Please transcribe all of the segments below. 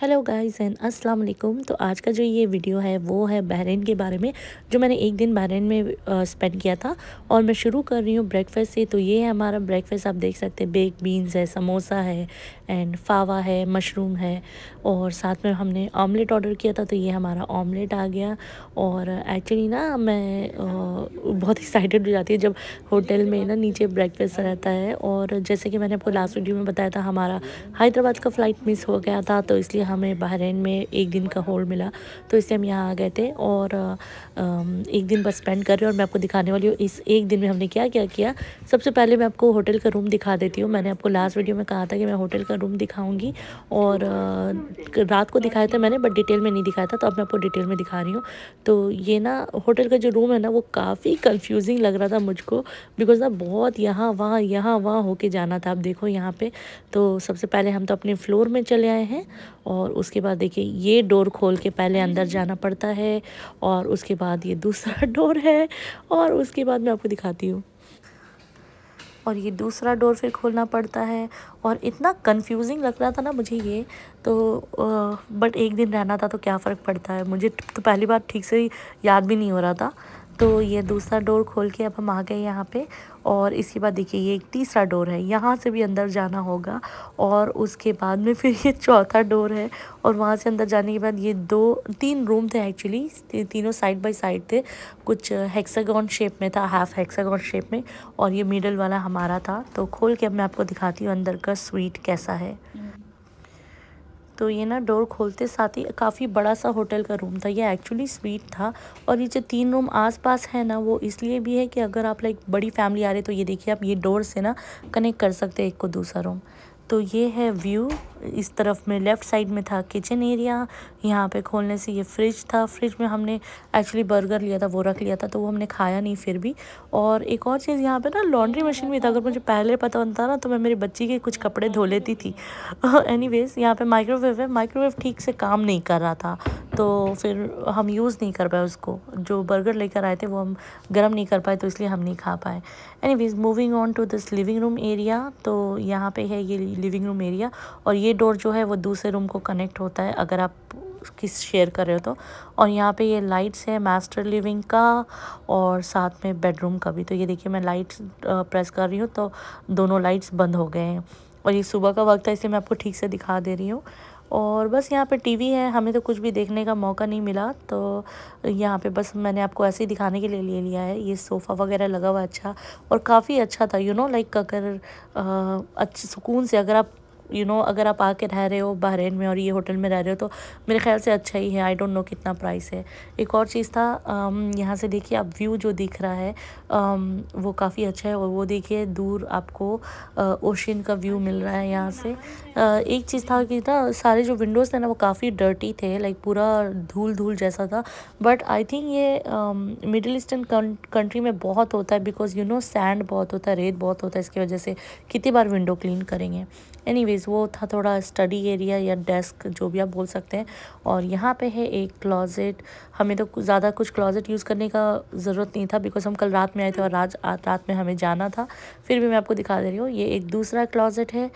Hello guys and अस्सलाम वालेकुम तो आज का जो ये वीडियो है वो है बहरीन के बारे में जो मैंने एक दिन बहरीन में स्पेंड किया था और मैं शुरू कर रही हूँ ब्रेकफास्ट से तो ये है हमारा ब्रेकफास्ट आप देख सकते हैं बेग बीन्स है समोसा है एंड फावा है मशरूम है और साथ में हमने ऑमलेट ऑर्डर किया था तो ये हमारा ऑमलेट आ गया और एक्चुअली ना मैं बहुत एक्साइटेड हो जाती है जब होटल में ना नीचे ब्रेकफेस्ट रहता है और जैसे कि मैंने आपको लास्ट वीडियो में बताया था हमारा हैदराबाद का फ़्लाइट मिस हो गया था तो इसलिए हमें बहरीन में एक दिन का होल्ड मिला तो इससे हम यहाँ आ गए थे और एक दिन बस स्पेंड कर रहे और मैं आपको दिखाने वाली हूँ इस एक दिन में हमने क्या क्या किया सबसे पहले मैं आपको होटल का रूम दिखा देती हूँ मैंने आपको लास्ट वीडियो में कहा था कि मैं होटल का रूम दिखाऊँगी और रात को दिखाया था मैंने बट डिटेल में नहीं दिखाया था तो अब मैं आपको डिटेल में दिखा रही हूँ तो ये ना होटल का जो रूम है ना वो काफ़ी कन्फ्यूजिंग लग रहा था मुझको बिकॉज ना बहुत यहाँ वहाँ यहाँ वहाँ होके जाना था आप देखो यहाँ पे तो सबसे पहले हम तो अपने फ्लोर में चले आए हैं और और उसके बाद देखिए ये डोर खोल के पहले अंदर हम्म। जाना पड़ता है और उसके बाद ये दूसरा डोर है और उसके बाद मैं आपको दिखाती हूँ और ये दूसरा डोर फिर खोलना पड़ता है और इतना कंफ्यूजिंग लग रहा था ना मुझे ये तो आ, बट एक दिन रहना था तो क्या फ़र्क पड़ता है मुझे तो पहली बार ठीक से याद भी नहीं हो रहा था तो ये दूसरा डोर खोल के अब हम आ गए यहाँ पे और इसके बाद देखिए ये एक तीसरा डोर है यहाँ से भी अंदर जाना होगा और उसके बाद में फिर ये चौथा डोर है और वहाँ से अंदर जाने के बाद ये दो तीन रूम थे एक्चुअली ती, तीनों साइड बाय साइड थे कुछ हेक्सागॉन शेप में था हाफ हेक्सागॉन शेप में और ये मिडल वाला हमारा था तो खोल के अब मैं आपको दिखाती हूँ अंदर का स्वीट कैसा है तो ये ना डोर खोलते साथ ही काफ़ी बड़ा सा होटल का रूम था ये एक्चुअली स्वीट था और ये जो तीन रूम आसपास है ना वो इसलिए भी है कि अगर आप लाइक बड़ी फैमिली आ रही तो ये देखिए आप ये डोर से ना कनेक्ट कर सकते हैं एक को दूसरा रूम तो ये है व्यू इस तरफ में लेफ़्ट साइड में था किचन एरिया यहाँ पे खोलने से ये फ्रिज था फ्रिज में हमने एक्चुअली बर्गर लिया था वो रख लिया था तो वो हमने खाया नहीं फिर भी और एक और चीज़ यहाँ पे ना लॉन्ड्री मशीन भी था अगर मुझे पहले पता होता ना तो मैं मेरी बच्ची के कुछ कपड़े धो लेती थी एनी वेज़ यहाँ पर माइक्रोवेव है माइक्रोवेव ठीक से काम नहीं कर रहा था तो फिर हम यूज़ नहीं कर पाए उसको जो बर्गर लेकर आए थे वो हम गर्म नहीं कर पाए तो इसलिए हम नहीं खा पाए any moving on to this living room area तो यहाँ पे है ये लिविंग रूम एरिया और ये डोर जो है वो दूसरे रूम को कनेक्ट होता है अगर आप किस शेयर कर रहे हो तो और यहाँ पे ये लाइट्स है मास्टर लिविंग का और साथ में बेडरूम का भी तो ये देखिए मैं लाइट्स प्रेस कर रही हूँ तो दोनों लाइट्स बंद हो गए हैं और ये सुबह का वक्त है इसलिए मैं आपको ठीक से दिखा दे रही हूँ और बस यहाँ पे टीवी है हमें तो कुछ भी देखने का मौका नहीं मिला तो यहाँ पे बस मैंने आपको ऐसे ही दिखाने के लिए ले लिया है ये सोफ़ा वगैरह लगा हुआ अच्छा और काफ़ी अच्छा था यू नो लाइक अगर अच्छे सुकून से अगर आप यू you नो know, अगर आप आके रह रहे हो बहरेन में और ये होटल में रह रहे हो तो मेरे ख्याल से अच्छा ही है आई डोंट नो कितना प्राइस है एक और चीज़ था um, यहाँ से देखिए आप व्यू जो दिख रहा है um, वो काफ़ी अच्छा है और वो देखिए दूर आपको ओशन uh, का व्यू मिल रहा है यहाँ से uh, एक चीज़ था कि ना सारे जो विंडोज़ थे ना वो काफ़ी डर्टी थे लाइक पूरा धूल धूल जैसा था बट आई थिंक ये मिडिल ईस्टर्न कंट्री में बहुत होता है बिकॉज यू नो सैंड बहुत होता है रेत बहुत होता है इसकी वजह से कितनी बार विंडो क्लीन करेंगे एनी स्पेस वो था थोड़ा स्टडी एरिया या डेस्क जो भी आप बोल सकते हैं और यहाँ पे है एक क्लॉजेट हमें तो ज़्यादा कुछ क्लॉजेट यूज़ करने का ज़रूरत नहीं था बिकॉज हम कल रात में आए थे और आज रात में हमें जाना था फिर भी मैं आपको दिखा दे रही हूँ ये एक दूसरा क्लॉजेट है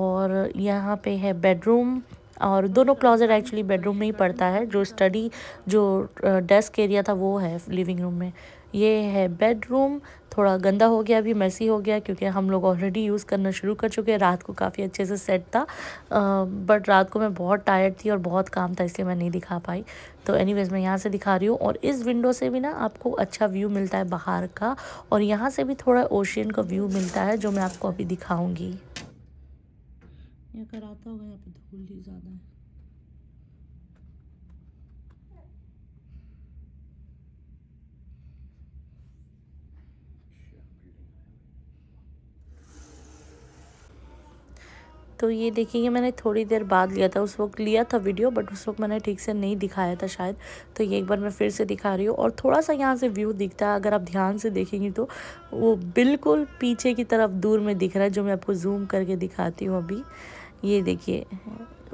और यहाँ पे है बेडरूम और दोनों क्लोज़ेट एक्चुअली बेडरूम में ही पड़ता है जो स्टडी जो डेस्क एरिया था वो है लिविंग रूम में ये है बेडरूम थोड़ा गंदा हो गया अभी मैसी हो गया क्योंकि हम लोग ऑलरेडी यूज़ करना शुरू कर चुके हैं रात को काफ़ी अच्छे से सेट था बट रात को मैं बहुत टायर्ड थी और बहुत काम था इसलिए मैं नहीं दिखा पाई तो एनीवेज मैं यहाँ से दिखा रही हूँ और इस विंडो से भी ना आपको अच्छा व्यू मिलता है बाहर का और यहाँ से भी थोड़ा ओशियन का व्यू मिलता है जो मैं आपको अभी दिखाऊँगी यहाँ कराता होगा यहाँ पे धूल ही ज़्यादा है तो ये देखिए मैंने थोड़ी देर बाद लिया था उस वक्त लिया था वीडियो बट उस वक्त मैंने ठीक से नहीं दिखाया था शायद तो ये एक बार मैं फिर से दिखा रही हूँ और थोड़ा सा यहाँ से व्यू दिखता है अगर आप ध्यान से देखेंगे तो वो बिल्कुल पीछे की तरफ दूर में दिख रहा है जो मैं आपको जूम करके दिखाती हूँ अभी ये देखिए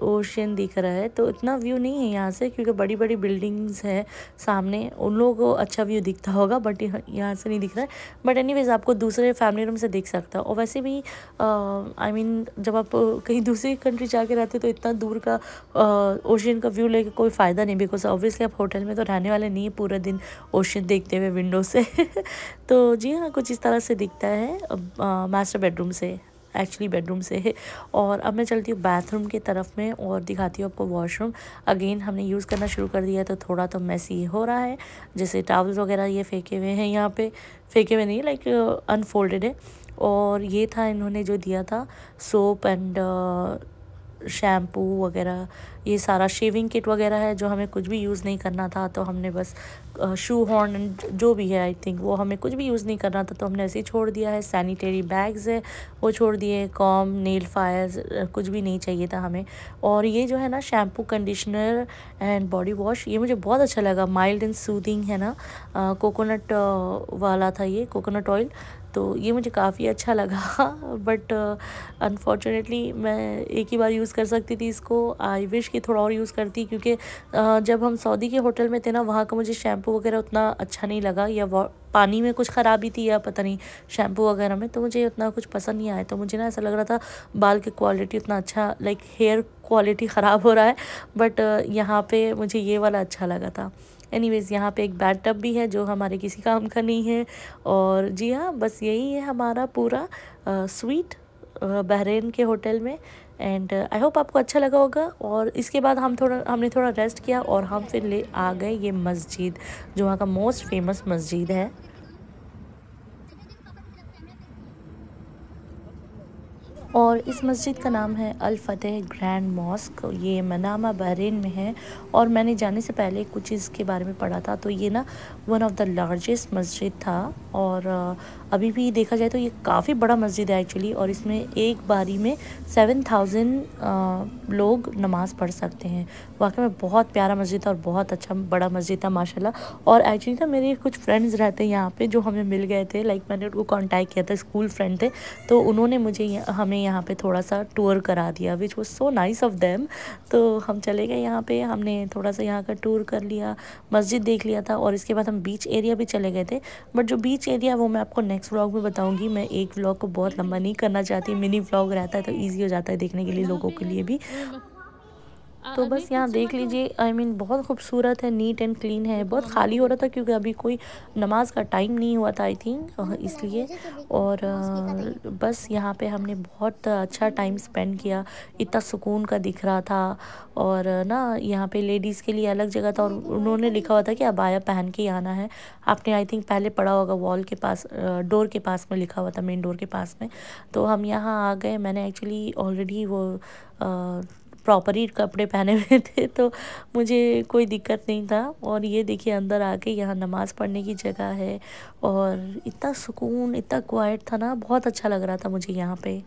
ओशन दिख रहा है तो इतना व्यू नहीं है यहाँ से क्योंकि बड़ी बड़ी बिल्डिंग्स है सामने उन लोगों को अच्छा व्यू दिखता होगा बट यहाँ से नहीं दिख रहा है बट एनीवेज आपको दूसरे फैमिली रूम से दिख सकता है और वैसे भी आई I मीन mean, जब आप कहीं दूसरी कंट्री जाके रहते तो इतना दूर का ओशन का व्यू लेके कोई फ़ायदा नहीं बिकॉज ऑब्वियसली आप होटल में तो रहने वाले नहीं है पूरा दिन ओशन देखते हुए विंडो से तो जी हाँ कुछ इस तरह से दिखता है मास्टर बेडरूम से एक्चुअली बेडरूम से है और अब मैं चलती हूँ बाथरूम की तरफ में और दिखाती हूँ आपको वॉशरूम अगेन हमने यूज़ करना शुरू कर दिया तो थोड़ा तो मैसी हो रहा है जैसे टावल्स वगैरह ये फेंके हुए हैं यहाँ पे फेंके हुए नहीं लाइक अनफोल्डेड है और ये था इन्होंने जो दिया था सोप एंड शैम्पू वगैरह ये सारा शेविंग किट वगैरह है जो हमें कुछ भी यूज़ नहीं करना था तो हमने बस शू हॉर्न जो भी है आई थिंक वो हमें कुछ भी यूज़ नहीं करना था तो हमने ऐसे ही छोड़ दिया है सैनिटरी बैग्स है वो छोड़ दिए कॉम नेल फायर कुछ भी नहीं चाहिए था हमें और ये जो है ना shampoo conditioner and body wash ये मुझे बहुत अच्छा लगा माइल्ड एंड सूदिंग है ना कोकोनट वाला था ये कोकोनट ऑयल तो ये मुझे काफ़ी अच्छा लगा बट अनफॉर्चुनेटली मैं एक ही बार यूज़ कर सकती थी इसको आई विश कि थोड़ा और यूज़ करती क्योंकि uh, जब हम सऊदी के होटल में थे ना वहाँ का मुझे शैम्पू वगैरह उतना अच्छा नहीं लगा या पानी में कुछ ख़राबी थी या पता नहीं शैम्पू वगैरह में तो मुझे उतना कुछ पसंद नहीं आया तो मुझे ना ऐसा लग रहा था बाल की क्वालिटी उतना अच्छा लाइक हेयर क्वालिटी ख़राब हो रहा है बट यहाँ पे मुझे ये वाला अच्छा लगा था एनीवेज़ यहाँ पे एक बैड टब भी है जो हमारे किसी काम का नहीं है और जी हाँ बस यही है हमारा पूरा स्वीट बहरेन के होटल में एंड आई होप आपको अच्छा लगा होगा और इसके बाद हम थोड़ा हमने थोड़ा रेस्ट किया और हम फिर ले आ गए ये मस्जिद जो वहाँ का मोस्ट फेमस मस्जिद है और इस मस्जिद का नाम है फतेह ग्रैंड मॉस्क ये मनामा बहरीन में है और मैंने जाने से पहले कुछ इसके बारे में पढ़ा था तो ये ना वन ऑफ़ द लार्जेस्ट मस्जिद था और अभी भी देखा जाए तो ये काफ़ी बड़ा मस्जिद है एक्चुअली और इसमें एक बारी में सेवन थाउजेंड लोग नमाज़ पढ़ सकते हैं वाकई में बहुत प्यारा मस्जिद था और बहुत अच्छा बड़ा मस्जिद था माशाल्लाह और एक्चुअली ना मेरे कुछ फ्रेंड्स रहते हैं यहाँ पे जो हमें मिल गए थे लाइक मैंने उनको कांटेक्ट किया था स्कूल फ्रेंड थे तो उन्होंने मुझे हमें यहाँ पे थोड़ा सा टूर करा दिया which was so nice of them तो हम चले गए यहाँ पे हमने थोड़ा सा यहाँ का टूर कर लिया मस्जिद देख लिया था और इसके बाद हम बीच एरिया भी चले गए थे बट जो बीच एरिया वो मैं आपको नेक्स्ट व्लॉग में बताऊँगी मैं एक व्लॉग को बहुत लंबा नहीं करना चाहती मिनी व्लॉग रहता है तो ईजी हो जाता है देखने के लिए लोगों के लिए भी तो बस यहाँ देख मतलब लीजिए आई मीन बहुत खूबसूरत है नीट एंड क्लीन है बहुत हाँ। खाली हो रहा था क्योंकि अभी कोई नमाज का टाइम नहीं हुआ था आई थिंक हाँ, तो इसलिए और बस यहाँ पे हमने बहुत अच्छा टाइम स्पेंड किया इतना सुकून का दिख रहा था और ना यहाँ पे लेडीज़ के लिए अलग जगह था और हाँ, तो उन्होंने तो लिखा हुआ था कि अबाया पहन के आना है आपने आई थिंक पहले पढ़ा होगा वॉल के पास डोर के पास में लिखा हुआ था मेन डोर के पास में तो हम यहाँ आ गए मैंने एक्चुअली ऑलरेडी वो प्रॉपर ही कपड़े पहने हुए थे तो मुझे कोई दिक्कत नहीं था और ये देखिए अंदर आके यहाँ नमाज़ पढ़ने की जगह है और इतना सुकून इतना क्वाइट था ना बहुत अच्छा लग रहा था मुझे यहाँ पे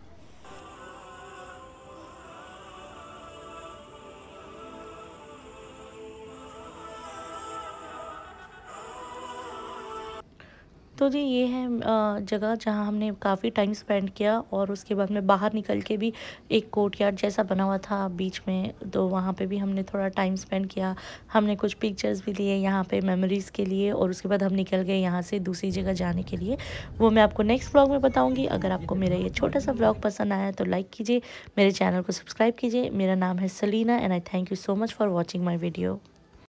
तो जी ये है जगह जहाँ हमने काफ़ी टाइम स्पेंड किया और उसके बाद में बाहर निकल के भी एक कोर्ट यार्ड जैसा बना हुआ था बीच में तो वहाँ पे भी हमने थोड़ा टाइम स्पेंड किया हमने कुछ पिक्चर्स भी लिए यहाँ पे मेमोरीज़ के लिए और उसके बाद हम निकल गए यहाँ से दूसरी जगह जाने के लिए वो मैं आपको नेक्स्ट ब्लॉग में बताऊँगी अगर आपको मेरा ये छोटा सा ब्लॉग पसंद आया तो लाइक कीजिए मेरे चैनल को सब्सक्राइब कीजिए मेरा नाम है Salina and I thank you so much for watching my video